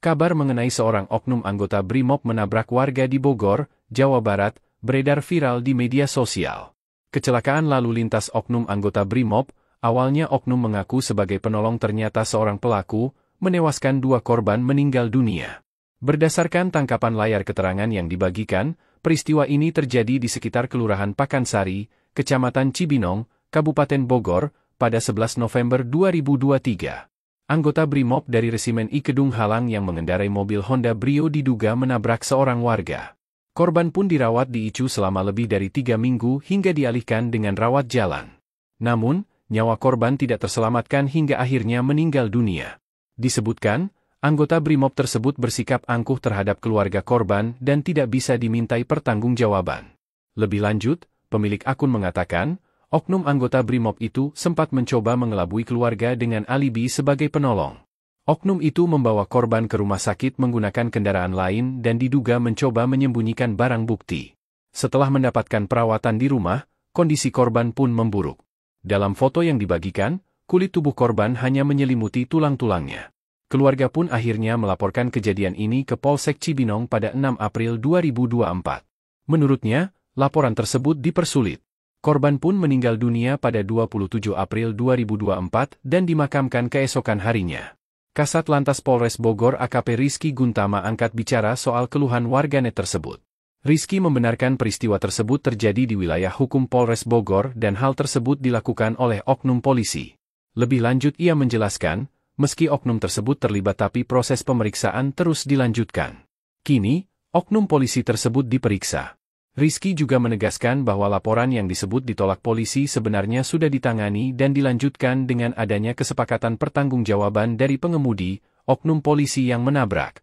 Kabar mengenai seorang oknum anggota BRIMOB menabrak warga di Bogor, Jawa Barat, beredar viral di media sosial. Kecelakaan lalu lintas oknum anggota BRIMOB, awalnya oknum mengaku sebagai penolong ternyata seorang pelaku, menewaskan dua korban meninggal dunia. Berdasarkan tangkapan layar keterangan yang dibagikan, peristiwa ini terjadi di sekitar Kelurahan Pakansari, Kecamatan Cibinong, Kabupaten Bogor, pada 11 November 2023. Anggota BRIMOB dari Resimen I Kedung Halang yang mengendarai mobil Honda Brio diduga menabrak seorang warga. Korban pun dirawat di ICU selama lebih dari tiga minggu hingga dialihkan dengan rawat jalan. Namun, nyawa korban tidak terselamatkan hingga akhirnya meninggal dunia. Disebutkan, anggota BRIMOB tersebut bersikap angkuh terhadap keluarga korban dan tidak bisa dimintai pertanggungjawaban. Lebih lanjut, pemilik akun mengatakan, oknum anggota BRIMOB itu sempat mencoba mengelabui keluarga dengan alibi sebagai penolong. Oknum itu membawa korban ke rumah sakit menggunakan kendaraan lain dan diduga mencoba menyembunyikan barang bukti. Setelah mendapatkan perawatan di rumah, kondisi korban pun memburuk. Dalam foto yang dibagikan, kulit tubuh korban hanya menyelimuti tulang-tulangnya. Keluarga pun akhirnya melaporkan kejadian ini ke Polsek Cibinong pada 6 April 2024. Menurutnya, laporan tersebut dipersulit. Korban pun meninggal dunia pada 27 April 2024 dan dimakamkan keesokan harinya. Kasat Lantas Polres Bogor AKP Rizky Guntama angkat bicara soal keluhan warganet tersebut. Rizky membenarkan peristiwa tersebut terjadi di wilayah hukum Polres Bogor dan hal tersebut dilakukan oleh oknum polisi. Lebih lanjut ia menjelaskan, meski oknum tersebut terlibat tapi proses pemeriksaan terus dilanjutkan. Kini, oknum polisi tersebut diperiksa. Rizky juga menegaskan bahwa laporan yang disebut ditolak polisi sebenarnya sudah ditangani dan dilanjutkan dengan adanya kesepakatan pertanggungjawaban dari pengemudi, oknum polisi yang menabrak.